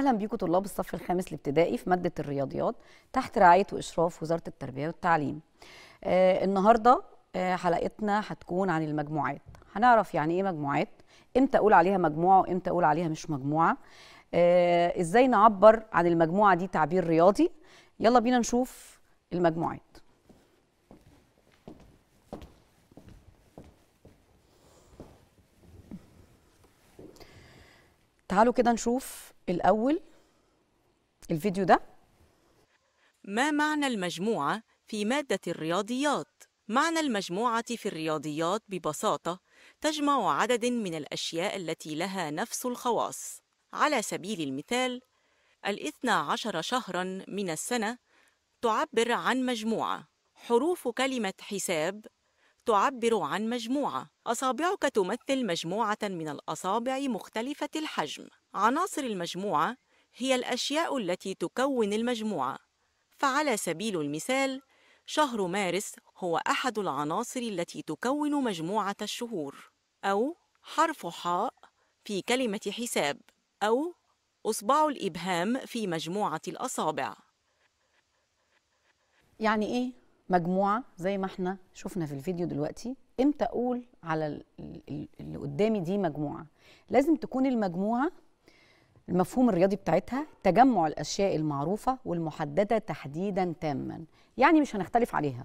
اهلا بيكم طلاب الصف الخامس الابتدائي في ماده الرياضيات تحت رعايه واشراف وزاره التربيه والتعليم. آه النهارده آه حلقتنا هتكون عن المجموعات، هنعرف يعني ايه مجموعات، امتى اقول عليها مجموعه وامتى اقول عليها مش مجموعه. آه ازاي نعبر عن المجموعه دي تعبير رياضي؟ يلا بينا نشوف المجموعات. تعالوا كده نشوف الأول الفيديو ده ما معنى المجموعة في مادة الرياضيات؟ معنى المجموعة في الرياضيات ببساطة تجمع عدد من الأشياء التي لها نفس الخواص على سبيل المثال الاثنى عشر شهراً من السنة تعبر عن مجموعة حروف كلمة حساب تعبر عن مجموعة أصابعك تمثل مجموعة من الأصابع مختلفة الحجم عناصر المجموعة هي الأشياء التي تكون المجموعة فعلى سبيل المثال شهر مارس هو أحد العناصر التي تكون مجموعة الشهور أو حرف حاء في كلمة حساب أو أصبع الإبهام في مجموعة الأصابع يعني إيه مجموعة زي ما احنا شفنا في الفيديو دلوقتي امتى أقول على اللي قدامي دي مجموعة لازم تكون المجموعة المفهوم الرياضي بتاعتها تجمع الأشياء المعروفة والمحددة تحديدا تاما يعني مش هنختلف عليها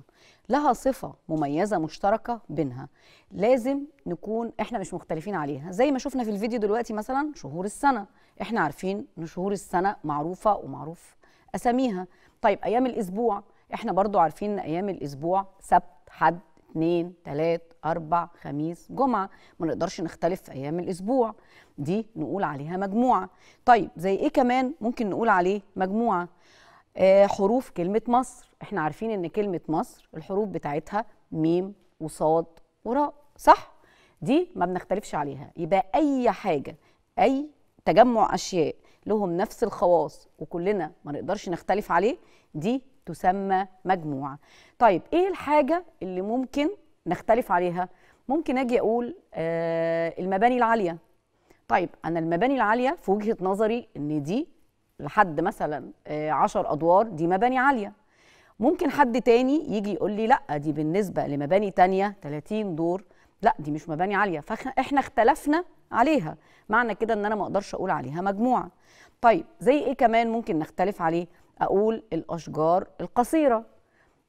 لها صفة مميزة مشتركة بينها لازم نكون احنا مش مختلفين عليها زي ما شفنا في الفيديو دلوقتي مثلا شهور السنة احنا عارفين ان شهور السنة معروفة ومعروف أساميها طيب أيام الأسبوع احنا برضو عارفين ان أيام الأسبوع سبت حد اثنين ثلاث أربع خميس جمعة ما نقدرش نختلف في أيام الأسبوع دي نقول عليها مجموعة طيب زي إيه كمان ممكن نقول عليه مجموعة آه حروف كلمة مصر احنا عارفين إن كلمة مصر الحروف بتاعتها ميم وصاد وراء صح دي ما بنختلفش عليها يبقى أي حاجة أي تجمع أشياء لهم نفس الخواص وكلنا ما نقدرش نختلف عليه دي تسمى مجموعه طيب ايه الحاجه اللي ممكن نختلف عليها ممكن اجي اقول آه المباني العاليه طيب انا المباني العاليه في وجهه نظري ان دي لحد مثلا 10 آه، عشر ادوار دي مباني عاليه ممكن حد تاني يجي يقول لي لا دي بالنسبه لمباني تانية 30 دور لا دي مش مباني عاليه فاحنا اختلفنا عليها معنى كده ان انا ما اقدرش اقول عليها مجموعه طيب زي ايه كمان ممكن نختلف عليه اقول الاشجار القصيره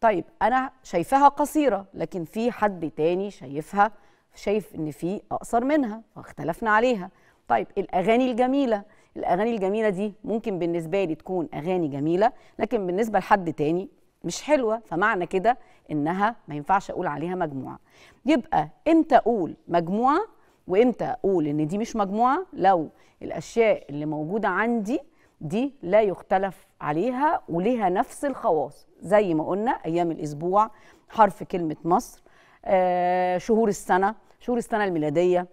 طيب انا شايفاها قصيره لكن في حد تاني شايفها شايف ان في اقصر منها فاختلفنا عليها طيب الاغاني الجميله الاغاني الجميله دي ممكن بالنسبه لي تكون اغاني جميله لكن بالنسبه لحد تاني مش حلوه فمعنى كده انها ما ينفعش اقول عليها مجموعه يبقى امتى اقول مجموعه وامتى اقول ان دي مش مجموعه لو الاشياء اللي موجوده عندي دي لا يختلف عليها وليها نفس الخواص زي ما قلنا أيام الأسبوع حرف كلمة مصر آه، شهور السنة شهور السنة الميلادية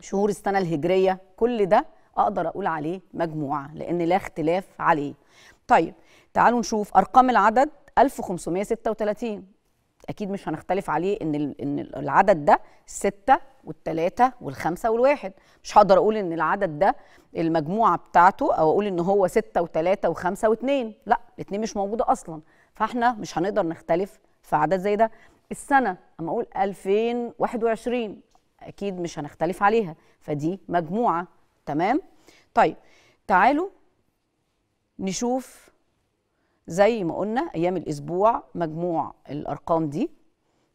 شهور السنة الهجرية كل ده أقدر أقول عليه مجموعة لأن لا اختلاف عليه طيب تعالوا نشوف أرقام العدد 1536 اكيد مش هنختلف عليه ان ان العدد ده الستة والتلاتة والخمسة والواحد مش هقدر اقول ان العدد ده المجموعة بتاعته او اقول ان هو ستة وتلاتة وخمسة واثنين لا الاثنين مش موجودة اصلا فاحنا مش هنقدر نختلف في عدد زي ده السنة اما اقول 2021 اكيد مش هنختلف عليها فدي مجموعة تمام طيب تعالوا نشوف زي ما قلنا ايام الاسبوع مجموع الارقام دي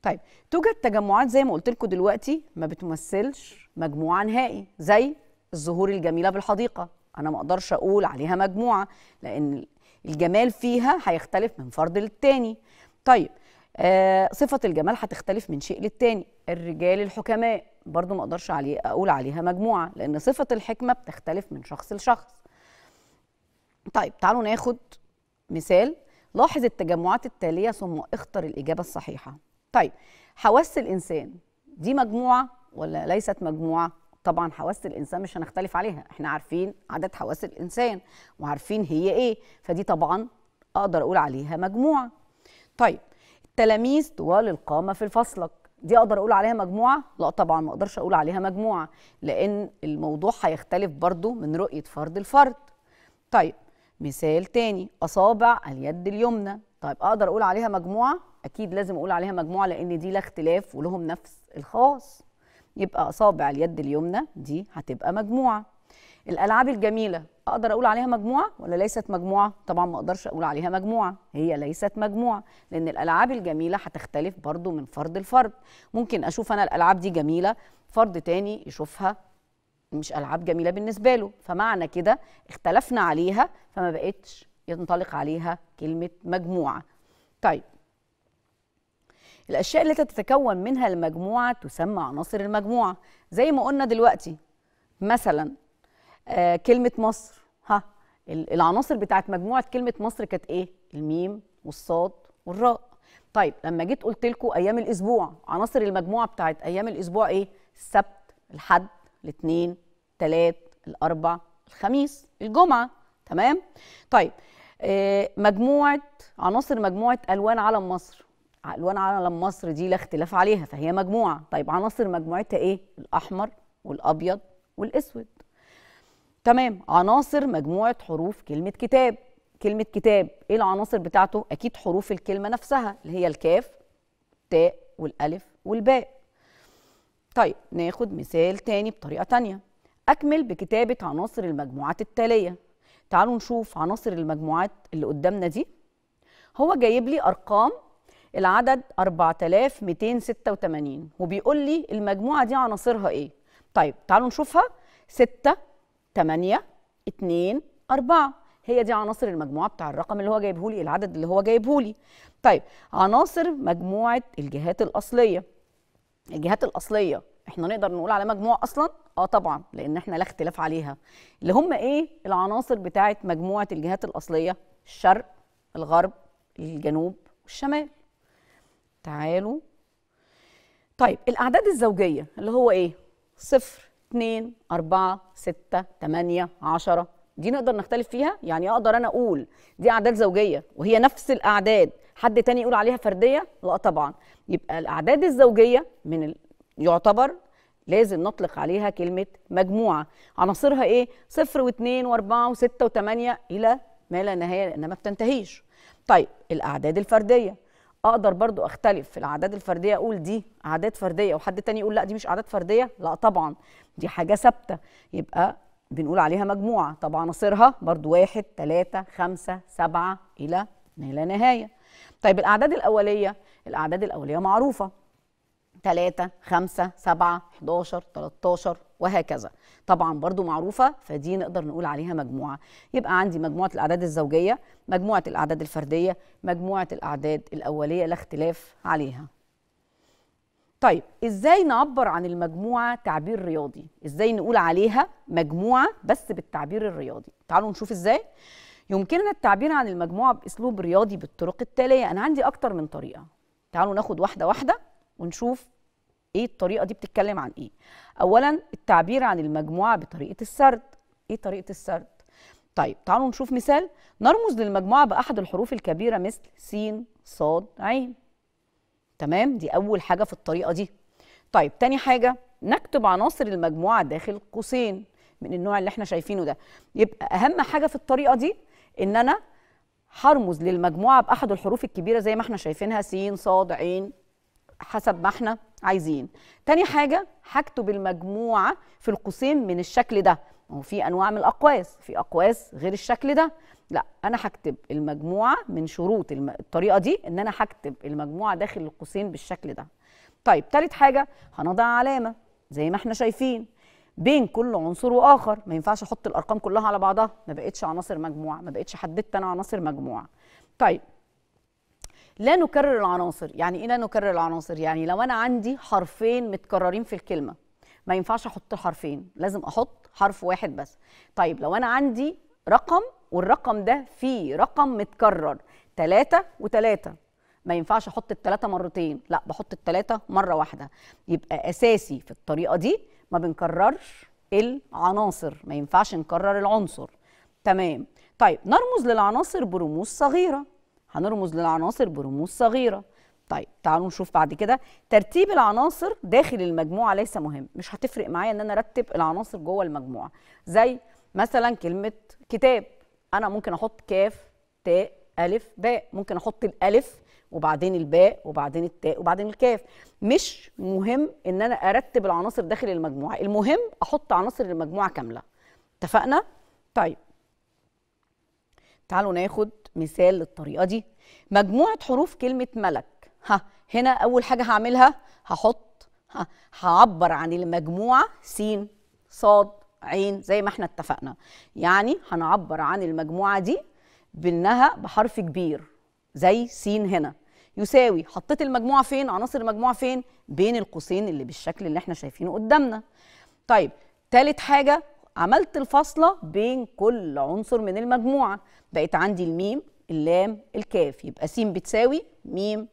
طيب توجد تجمعات زي ما قلت لكم دلوقتي ما بتمثلش مجموعه نهائي زي الزهور الجميله بالحديقه انا ما اقدرش اقول عليها مجموعه لان الجمال فيها هيختلف من فرد للتاني طيب آه صفه الجمال هتختلف من شيء للتاني الرجال الحكماء برضو ما اقدرش عليه اقول عليها مجموعه لان صفه الحكمه بتختلف من شخص لشخص طيب تعالوا ناخد مثال لاحظ التجمعات التالية ثم اختر الإجابة الصحيحة طيب حواس الإنسان دي مجموعة ولا ليست مجموعة طبعا حواس الإنسان مش هنختلف عليها احنا عارفين عدد حواس الإنسان وعارفين هي إيه فدي طبعا أقدر أقول عليها مجموعة طيب التلاميذ طوال القامة في الفصلك دي اقدر اقول عليها مجموعه لا طبعا ما اقدرش اقول عليها مجموعه لان الموضوع هيختلف برضو من رؤيه فرد لفرد طيب مثال تاني أصابع اليد اليمنى طيب أقدر أقول عليها مجموعة؟ أكيد لازم أقول عليها مجموعة لأن دي لا اختلاف ولهم نفس الخاص يبقى أصابع اليد اليمنى دي هتبقى مجموعة الألعاب الجميلة أقدر أقول عليها مجموعة ولا ليست مجموعة؟ طبعا ما أقدرش أقول عليها مجموعة هي ليست مجموعة لأن الألعاب الجميلة هتختلف برضو من فرد لفرد ممكن أشوف أنا الألعاب دي جميلة فرد تاني يشوفها مش العاب جميله بالنسبه له فمعنى كده اختلفنا عليها فما بقتش ينطلق عليها كلمه مجموعه طيب الاشياء التي تتكون منها المجموعه تسمى عناصر المجموعه زي ما قلنا دلوقتي مثلا آه كلمه مصر ها العناصر بتاعت مجموعه كلمه مصر كانت ايه الميم والصاد والراء طيب لما جيت قلت لكم ايام الاسبوع عناصر المجموعه بتاعت ايام الاسبوع ايه السبت الحد الاثنين الثلاث الاربع الخميس الجمعه تمام طيب آه، مجموعه عناصر مجموعه الوان علم مصر الوان علم مصر دي لا اختلاف عليها فهي مجموعه طيب عناصر مجموعتها ايه الاحمر والابيض والاسود تمام عناصر مجموعه حروف كلمه كتاب كلمه كتاب ايه العناصر بتاعته اكيد حروف الكلمه نفسها اللي هي الكاف تاء والالف والباء طيب ناخد مثال تاني بطريقة تانية أكمل بكتابة عناصر المجموعات التالية تعالوا نشوف عناصر المجموعات اللي قدامنا دي هو جايب لي أرقام العدد 4286 وبيقول لي المجموعة دي عناصرها إيه طيب تعالوا نشوفها 6 8 2 4 هي دي عناصر المجموعة بتاع الرقم اللي هو جايبه لي العدد اللي هو جايبه لي طيب عناصر مجموعة الجهات الأصلية الجهات الاصليه احنا نقدر نقول على مجموعه اصلا اه طبعا لان احنا لا اختلاف عليها اللي هم ايه العناصر بتاعه مجموعه الجهات الاصليه الشرق الغرب الجنوب والشمال تعالوا طيب الاعداد الزوجيه اللي هو ايه صفر اتنين اربعة ستة تمانية عشرة دي نقدر نختلف فيها يعني اقدر انا اقول دي اعداد زوجيه وهي نفس الاعداد حد تاني يقول عليها فرديه لا طبعا يبقى الاعداد الزوجيه من ال... يعتبر لازم نطلق عليها كلمه مجموعه عناصرها ايه صفر واثنين واربعه وسته وثمانيه الى ما لا نهايه لانها ما بتنتهيش طيب الاعداد الفرديه اقدر برضو اختلف في الاعداد الفرديه اقول دي اعداد فرديه وحد تاني يقول لا دي مش اعداد فرديه لا طبعا دي حاجه ثابته يبقى بنقول عليها مجموعه طبعا عناصرها برضو واحد ثلاثة خمسة سبعة الى ما لا نهايه طيب الأعداد الأولية الأعداد الأولية معروفة 3 5 7 11 13 وهكذا طبعا برضو معروفة فدي نقدر نقول عليها مجموعة يبقى عندي مجموعة الأعداد الزوجية مجموعة الأعداد الفردية مجموعة الأعداد الأولية لا اختلاف عليها طيب ازاي نعبر عن المجموعة تعبير رياضي ازاي نقول عليها مجموعة بس بالتعبير الرياضي تعالوا نشوف ازاي يمكننا التعبير عن المجموعة بأسلوب رياضي بالطرق التالية أنا عندي أكتر من طريقة تعالوا ناخد واحدة واحدة ونشوف إيه الطريقة دي بتتكلم عن إيه أولا التعبير عن المجموعة بطريقة السرد إيه طريقة السرد؟ طيب تعالوا نشوف مثال نرمز للمجموعة بأحد الحروف الكبيرة مثل س ص ع تمام دي أول حاجة في الطريقة دي طيب تاني حاجة نكتب عناصر المجموعة داخل قوسين من النوع اللي احنا شايفينه ده يبقى أهم حاجة في الطريقة دي ان انا هرمز للمجموعه باحد الحروف الكبيره زي ما احنا شايفينها س ص ع حسب ما احنا عايزين تاني حاجه هكتب المجموعه في القوسين من الشكل ده هو في انواع من الاقواس في اقواس غير الشكل ده لا انا هكتب المجموعه من شروط الم... الطريقه دي ان انا هكتب المجموعه داخل القوسين بالشكل ده طيب تالت حاجه هنضع علامه زي ما احنا شايفين بين كل عنصر واخر ما ينفعش احط الارقام كلها على بعضها ما بقتش عناصر مجموعه ما بقتش حددت انا عناصر مجموعه طيب لا نكرر العناصر يعني ايه لا نكرر العناصر يعني لو انا عندي حرفين متكررين في الكلمه ما ينفعش احط حرفين لازم احط حرف واحد بس طيب لو انا عندي رقم والرقم ده فيه رقم متكرر تلاتة وتلاتة ما ينفعش احط التلاتة مرتين لا بحط التلاتة مرة واحدة يبقى اساسي في الطريقة دي ما بنكررش العناصر ما ينفعش نكرر العنصر تمام طيب نرمز للعناصر برموز صغيره هنرمز للعناصر برموز صغيره طيب تعالوا نشوف بعد كده ترتيب العناصر داخل المجموعه ليس مهم مش هتفرق معايا ان انا ارتب العناصر جوه المجموعه زي مثلا كلمه كتاب انا ممكن احط كاف تاء الف باء ممكن احط الالف وبعدين الباء وبعدين التاء وبعدين الكاف مش مهم ان انا ارتب العناصر داخل المجموعه المهم احط عناصر المجموعه كامله اتفقنا طيب تعالوا ناخد مثال للطريقه دي مجموعه حروف كلمه ملك ها هنا اول حاجه هعملها هحط ها هعبر عن المجموعه س صاد عين زي ما احنا اتفقنا يعني هنعبر عن المجموعه دي بانها بحرف كبير زي س هنا يساوي حطيت المجموعه فين عناصر المجموعه فين بين القوسين اللي بالشكل اللي احنا شايفينه قدامنا طيب تالت حاجه عملت الفاصله بين كل عنصر من المجموعه بقيت عندي الميم اللام الكاف يبقى س بتساوي ميم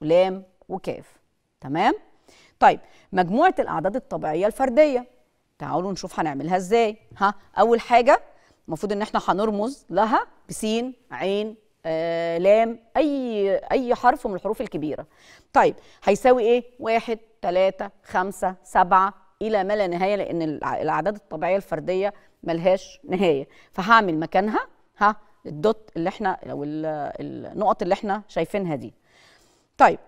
ولام وكاف تمام طيب مجموعه الاعداد الطبيعيه الفرديه تعالوا نشوف هنعملها ازاي ها اول حاجه المفروض ان احنا هنرمز لها بسين عين آه، لام اي اي حرف من الحروف الكبيره طيب هيساوي ايه واحد ثلاثة خمسة سبعة الى ما لا نهايه لان الاعداد الطبيعيه الفرديه ملهاش نهايه فهعمل مكانها ها الدوت اللي احنا او النقط اللي احنا شايفينها دي طيب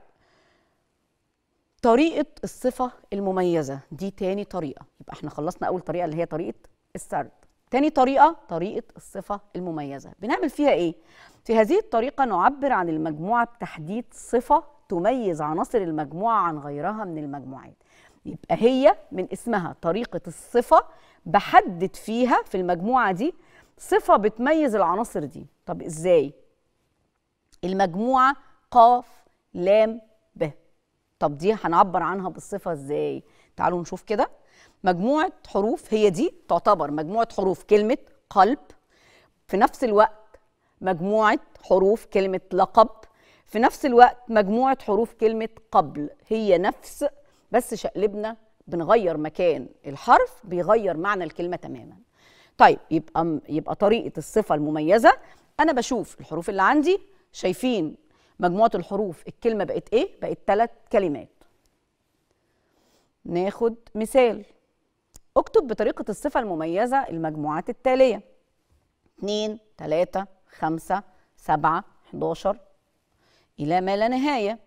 طريقه الصفه المميزه دي تاني طريقه يبقى احنا خلصنا اول طريقه اللي هي طريقه السرد تاني طريقة طريقة الصفة المميزة بنعمل فيها إيه؟ في هذه الطريقة نعبر عن المجموعة بتحديد صفة تميز عناصر المجموعة عن غيرها من المجموعات يبقى هي من اسمها طريقة الصفة بحدد فيها في المجموعة دي صفة بتميز العناصر دي طب إزاي؟ المجموعة قاف لام ب طب دي هنعبر عنها بالصفة إزاي؟ تعالوا نشوف كده مجموعه حروف هي دي تعتبر مجموعه حروف كلمه قلب في نفس الوقت مجموعه حروف كلمه لقب في نفس الوقت مجموعه حروف كلمه قبل هي نفس بس شقلبنا بنغير مكان الحرف بيغير معنى الكلمه تماما طيب يبقى يبقى طريقه الصفه المميزه انا بشوف الحروف اللي عندي شايفين مجموعه الحروف الكلمه بقت ايه بقت ثلاث كلمات ناخد مثال اكتب بطريقة الصفة المميزة المجموعات التالية 2 3 5 7 11 إلى ما لا نهاية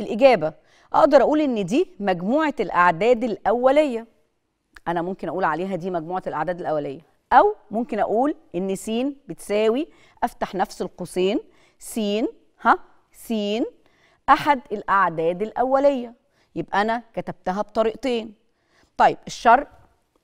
الإجابة أقدر أقول إن دي مجموعة الأعداد الأولية أنا ممكن أقول عليها دي مجموعة الأعداد الأولية أو ممكن أقول إن س بتساوي أفتح نفس القوسين س ها س أحد الأعداد الأولية يبقى أنا كتبتها بطريقتين طيب الشرط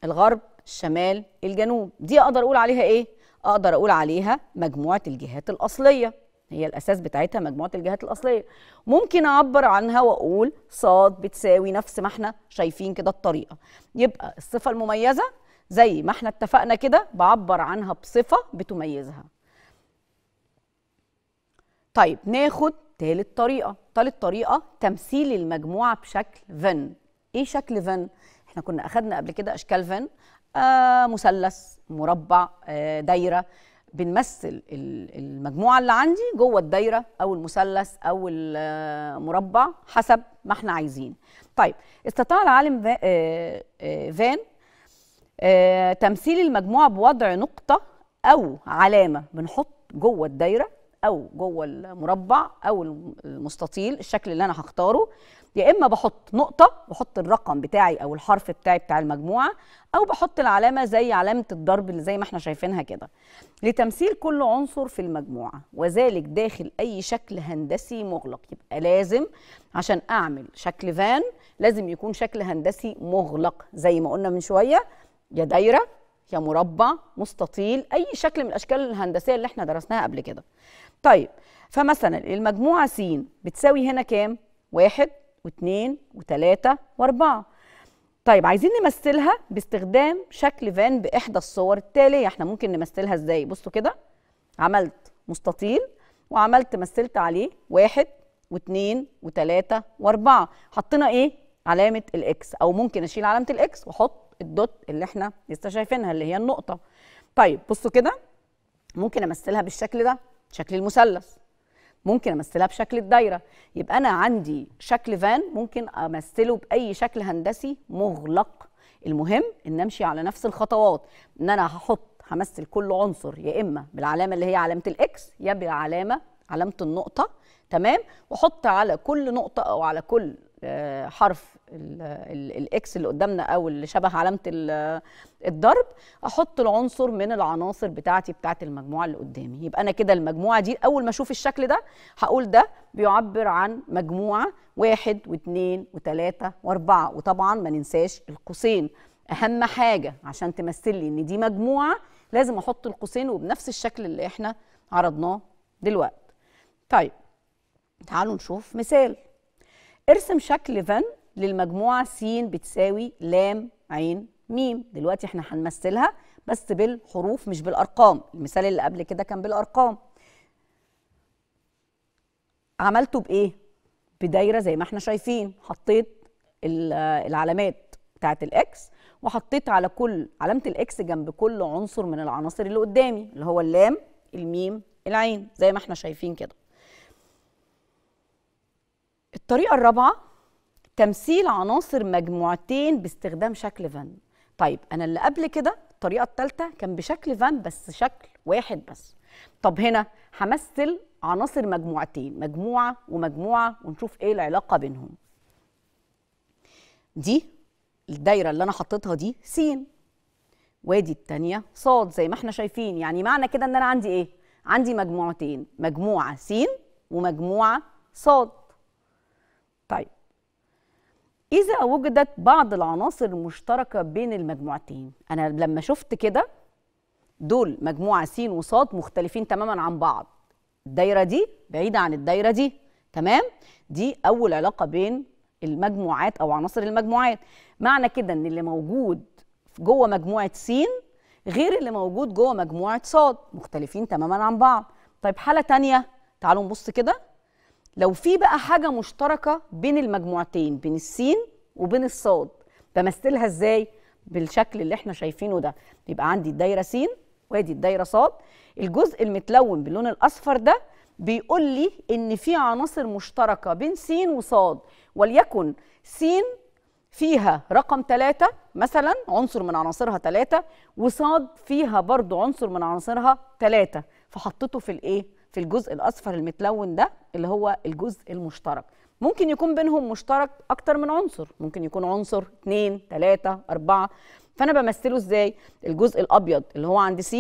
الغرب الشمال الجنوب دي اقدر اقول عليها ايه اقدر اقول عليها مجموعه الجهات الاصليه هي الاساس بتاعتها مجموعه الجهات الاصليه ممكن اعبر عنها واقول ص بتساوي نفس ما احنا شايفين كده الطريقه يبقى الصفه المميزه زي ما احنا اتفقنا كده بعبر عنها بصفه بتميزها طيب ناخد تالت طريقه تالت طريقه تمثيل المجموعه بشكل فن ايه شكل فن احنا كنا اخذنا قبل كده اشكال فن آه، مثلث مربع آه، دايره بنمثل المجموعه اللي عندي جوه الدايره او المثلث او المربع آه، حسب ما احنا عايزين طيب استطاع العالم فان تمثيل المجموعه بوضع نقطه او علامه بنحط جوه الدايره او جوه المربع او المستطيل الشكل اللي انا هختاره يا اما بحط نقطه بحط الرقم بتاعي او الحرف بتاعي بتاع المجموعه او بحط العلامه زي علامه الضرب اللي زي ما احنا شايفينها كده لتمثيل كل عنصر في المجموعه وذلك داخل اي شكل هندسي مغلق يبقى لازم عشان اعمل شكل فان لازم يكون شكل هندسي مغلق زي ما قلنا من شويه يا دايره يا مربع مستطيل اي شكل من الاشكال الهندسيه اللي احنا درسناها قبل كده طيب فمثلا المجموعه س بتساوي هنا كام واحد واثنين وثلاثة واربعة طيب عايزين نمثلها باستخدام شكل فان بإحدى الصور التالية احنا ممكن نمثلها ازاي بصوا كده عملت مستطيل وعملت مثلت عليه واحد واثنين وثلاثة واربعة حطينا ايه علامة الاكس او ممكن اشيل علامة الاكس واحط الدوت اللي احنا لسه شايفينها اللي هي النقطة طيب بصوا كده ممكن امثلها بالشكل ده شكل المثلث ممكن امثلها بشكل الدايره يبقى انا عندي شكل فان ممكن امثله باي شكل هندسي مغلق المهم ان امشي على نفس الخطوات ان انا هحط همثل كل عنصر يا اما بالعلامه اللي هي علامه الاكس يا بالعلامه علامه النقطه تمام واحط على كل نقطه او على كل حرف الاكس اللي قدامنا او اللي شبه علامه الضرب احط العنصر من العناصر بتاعتي بتاعت المجموعه اللي قدامي يبقى انا كده المجموعه دي اول ما اشوف الشكل ده هقول ده بيعبر عن مجموعه واحد واثنين وثلاثه واربعه وطبعا ما ننساش القوسين اهم حاجه عشان تمثل لي ان دي مجموعه لازم احط القوسين وبنفس الشكل اللي احنا عرضناه دلوقتي طيب تعالوا نشوف مثال ارسم شكل فن للمجموعة س بتساوي لام عين ميم دلوقتي احنا هنمثلها بس بالحروف مش بالأرقام المثال اللي قبل كده كان بالأرقام عملته بإيه؟ بدايرة زي ما احنا شايفين حطيت العلامات بتاعت الإكس وحطيت على كل علامة الإكس جنب كل عنصر من العناصر اللي قدامي اللي هو اللام الميم العين زي ما احنا شايفين كده الطريقة الرابعة تمثيل عناصر مجموعتين باستخدام شكل فان طيب أنا اللي قبل كده الطريقة الثالثة كان بشكل فان بس شكل واحد بس طب هنا همثل عناصر مجموعتين مجموعة ومجموعة ونشوف ايه العلاقة بينهم دي الدايرة اللي أنا حطيتها دي س وادي التانية ص زي ما احنا شايفين يعني معنى كده ان انا عندي ايه عندي مجموعتين مجموعة س ومجموعة صاد إذا وجدت بعض العناصر المشتركة بين المجموعتين أنا لما شفت كده دول مجموعة س وصاد مختلفين تماما عن بعض الدايرة دي بعيدة عن الدايرة دي تمام دي أول علاقة بين المجموعات أو عناصر المجموعات معنى كده إن اللي موجود جوه مجموعة س غير اللي موجود جوه مجموعة صاد مختلفين تماما عن بعض طيب حالة تانية تعالوا نبص كده لو في بقى حاجه مشتركه بين المجموعتين بين السين وبين الصاد بمثلها ازاي بالشكل اللي احنا شايفينه ده بيبقى عندي الدايره سين وادي الدايره صاد الجزء المتلون باللون الاصفر ده بيقول لي ان في عناصر مشتركه بين س وصاد وليكن س فيها رقم 3 مثلا عنصر من عناصرها 3 وصاد فيها برضو عنصر من عناصرها 3 فحطيته في الايه في الجزء الاصفر المتلون ده اللي هو الجزء المشترك ممكن يكون بينهم مشترك اكتر من عنصر ممكن يكون عنصر 2 3 4 فانا بمثله ازاي الجزء الابيض اللي هو عند س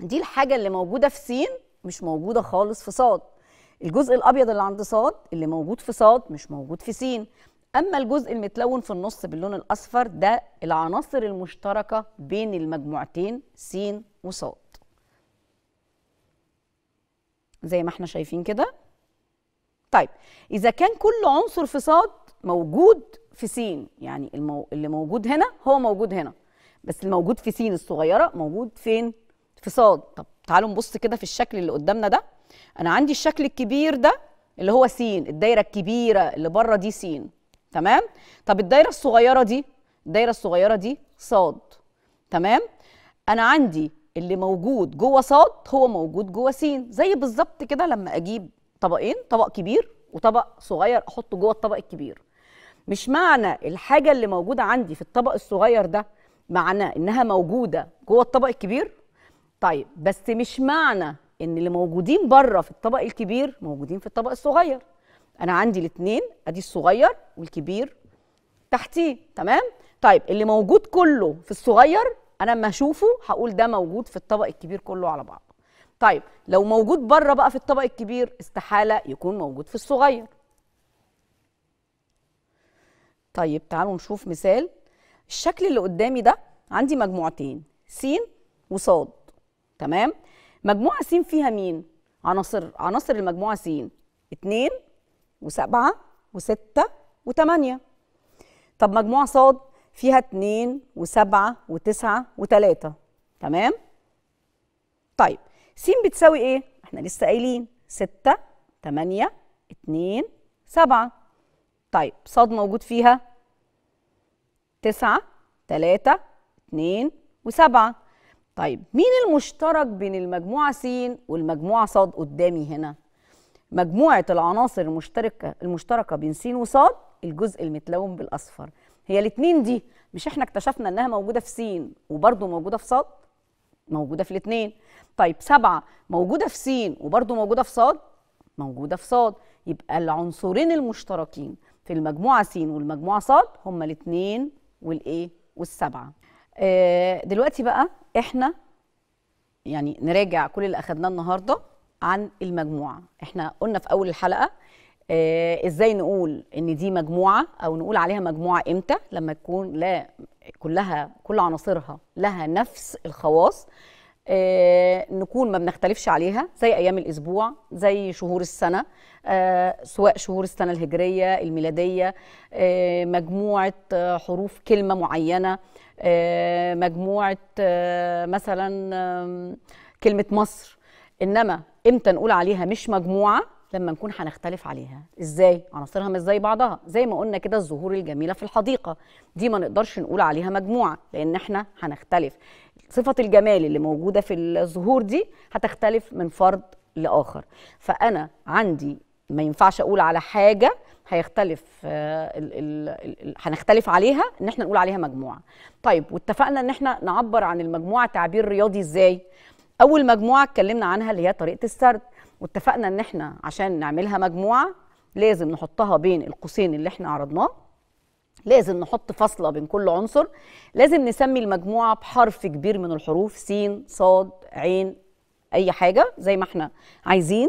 دي الحاجه اللي موجوده في س مش موجوده خالص في ص الجزء الابيض اللي عند ص اللي موجود في ص مش موجود في س اما الجزء المتلون في النص باللون الاصفر ده العناصر المشتركه بين المجموعتين س وص زي ما احنا شايفين كده طيب إذا كان كل عنصر في صاد موجود في س يعني المو... اللي موجود هنا هو موجود هنا بس الموجود في س الصغيرة موجود فين؟ في صاد طب تعالوا نبص كده في الشكل اللي قدامنا ده أنا عندي الشكل الكبير ده اللي هو س الدايرة الكبيرة اللي بره دي س تمام؟ طب الدايرة الصغيرة دي الدايرة الصغيرة دي صاد تمام؟ أنا عندي اللي موجود جوه صاد هو موجود جوه سين زي بالظبط كده لما اجيب طبقين طبق كبير وطبق صغير احطه جوه الطبق الكبير مش معنى الحاجه اللي موجوده عندي في الطبق الصغير ده معناه انها موجوده جوه الطبق الكبير طيب بس مش معنى ان اللي موجودين بره في الطبق الكبير موجودين في الطبق الصغير انا عندي الاثنين ادي الصغير والكبير تحتيه تمام طيب اللي موجود كله في الصغير انا لما اشوفه هقول ده موجود في الطبق الكبير كله على بعضه طيب لو موجود بره بقى في الطبق الكبير استحاله يكون موجود في الصغير طيب تعالوا نشوف مثال الشكل اللي قدامي ده عندي مجموعتين س وص تمام مجموعه س فيها مين عناصر عناصر المجموعه س 2 و7 و6 و8 طب مجموعه ص فيها اتنين وسبعة وتسعة وتلاتة تمام؟ طيب س بتساوي ايه؟ احنا لسه قايلين ستة تمانية اتنين سبعة طيب ص موجود فيها تسعة تلاتة اتنين وسبعة طيب مين المشترك بين المجموعة س والمجموعة ص قدامي هنا؟ مجموعة العناصر المشتركة المشتركة بين س وص الجزء المتلون بالأصفر هي الاثنين دي مش احنا اكتشفنا انها موجوده في سين وبرده موجوده في صاد موجوده في الاثنين طيب سبعة موجوده في سين وبرده موجوده في صاد موجوده في صاد يبقى العنصرين المشتركين في المجموعه س والمجموعه صاد هما الاثنين والايه والسبعه آه دلوقتي بقى احنا يعني نراجع كل اللي اخذناه النهارده عن المجموعه احنا قلنا في اول الحلقه آه، ازاي نقول ان دي مجموعه او نقول عليها مجموعه امتى لما تكون لا كلها كل عناصرها لها نفس الخواص آه نكون ما بنختلفش عليها زي ايام الاسبوع زي شهور السنه آه سواء شهور السنه الهجريه الميلاديه آه مجموعه آه، حروف كلمه معينه آه، مجموعه مثلا كلمه مصر انما امتى نقول عليها مش مجموعه لما نكون هنختلف عليها ازاي عناصرها مش زي بعضها زي ما قلنا كده الزهور الجميله في الحديقه دي ما نقدرش نقول عليها مجموعه لان احنا هنختلف صفه الجمال اللي موجوده في الزهور دي هتختلف من فرد لاخر فانا عندي ما ينفعش اقول على حاجه هيختلف آه، هنختلف عليها ان احنا نقول عليها مجموعه طيب واتفقنا ان احنا نعبر عن المجموعه تعبير رياضي ازاي اول مجموعه اتكلمنا عنها اللي هي طريقه السرد واتفقنا ان احنا عشان نعملها مجموعه لازم نحطها بين القوسين اللي احنا عرضناه لازم نحط فاصله بين كل عنصر لازم نسمي المجموعه بحرف كبير من الحروف س صاد عين اي حاجه زي ما احنا عايزين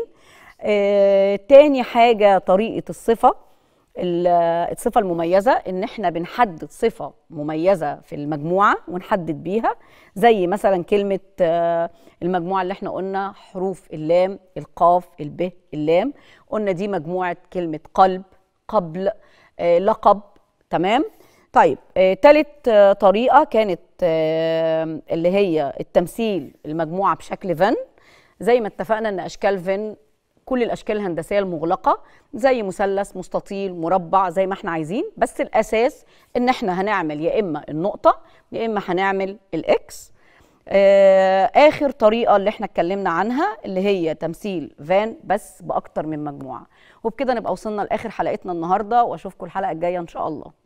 آه، تاني حاجه طريقه الصفه الصفه المميزه ان احنا بنحدد صفه مميزه في المجموعه ونحدد بيها زي مثلا كلمه آه، المجموعه اللي احنا قلنا حروف اللام القاف الب اللام قلنا دي مجموعه كلمه قلب قبل آه، لقب تمام طيب آه، تالت طريقه كانت اللي هي التمثيل المجموعه بشكل فن زي ما اتفقنا ان اشكال فن كل الاشكال الهندسيه المغلقه زي مثلث مستطيل مربع زي ما احنا عايزين بس الاساس ان احنا هنعمل يا اما النقطه يا اما هنعمل الاكس آه، اخر طريقه اللي احنا اتكلمنا عنها اللي هي تمثيل فان بس باكتر من مجموعه وبكده نبقى وصلنا لاخر حلقتنا النهارده واشوفكم الحلقه الجايه ان شاء الله